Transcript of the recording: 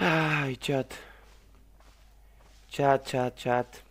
Ai, chat. Chat, chat, chat.